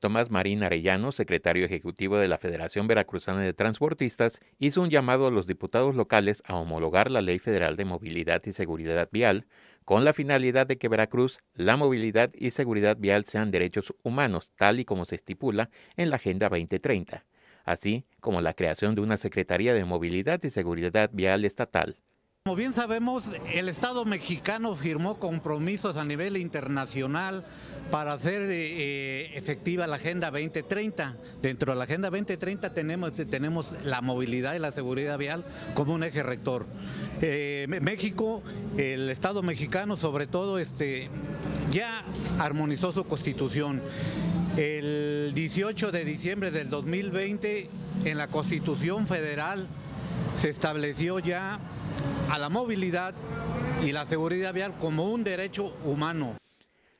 Tomás Marín Arellano, secretario ejecutivo de la Federación Veracruzana de Transportistas, hizo un llamado a los diputados locales a homologar la Ley Federal de Movilidad y Seguridad Vial con la finalidad de que Veracruz, la movilidad y seguridad vial sean derechos humanos, tal y como se estipula en la Agenda 2030, así como la creación de una Secretaría de Movilidad y Seguridad Vial Estatal bien sabemos, el Estado mexicano firmó compromisos a nivel internacional para hacer eh, eh, efectiva la Agenda 2030. Dentro de la Agenda 2030 tenemos, tenemos la movilidad y la seguridad vial como un eje rector. Eh, México, el Estado mexicano sobre todo, este, ya armonizó su constitución. El 18 de diciembre del 2020, en la Constitución Federal, se estableció ya a la movilidad y la seguridad vial como un derecho humano.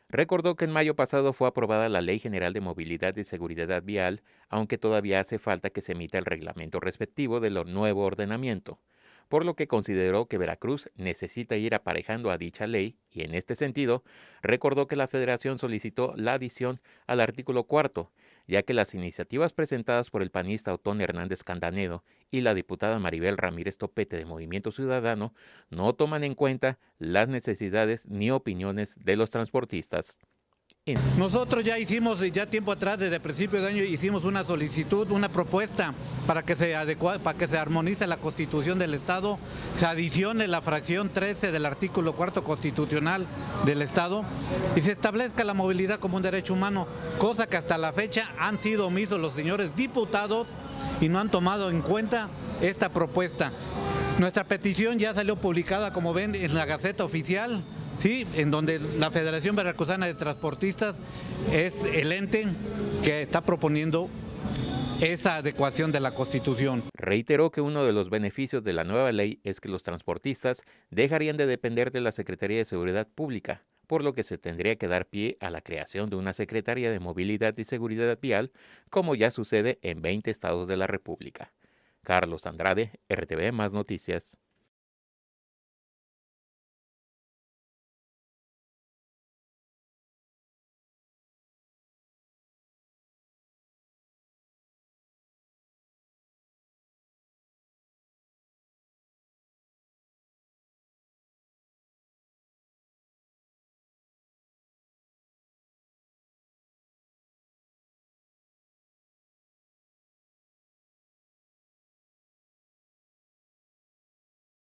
Recordó que en mayo pasado fue aprobada la Ley General de Movilidad y Seguridad Vial, aunque todavía hace falta que se emita el reglamento respectivo del nuevo ordenamiento, por lo que consideró que Veracruz necesita ir aparejando a dicha ley y en este sentido recordó que la Federación solicitó la adición al artículo cuarto, ya que las iniciativas presentadas por el panista Otón Hernández Candanedo y la diputada Maribel Ramírez Topete de Movimiento Ciudadano no toman en cuenta las necesidades ni opiniones de los transportistas. Nosotros ya hicimos, ya tiempo atrás, desde principios de año, hicimos una solicitud, una propuesta para que se adecue, para que se armonice la constitución del Estado, se adicione la fracción 13 del artículo cuarto constitucional del Estado y se establezca la movilidad como un derecho humano, cosa que hasta la fecha han sido omisos los señores diputados y no han tomado en cuenta esta propuesta. Nuestra petición ya salió publicada, como ven, en la Gaceta Oficial. Sí, en donde la Federación Veracruzana de Transportistas es el ente que está proponiendo esa adecuación de la Constitución. Reiteró que uno de los beneficios de la nueva ley es que los transportistas dejarían de depender de la Secretaría de Seguridad Pública, por lo que se tendría que dar pie a la creación de una Secretaría de Movilidad y Seguridad Vial, como ya sucede en 20 estados de la República. Carlos Andrade, RTV Más Noticias.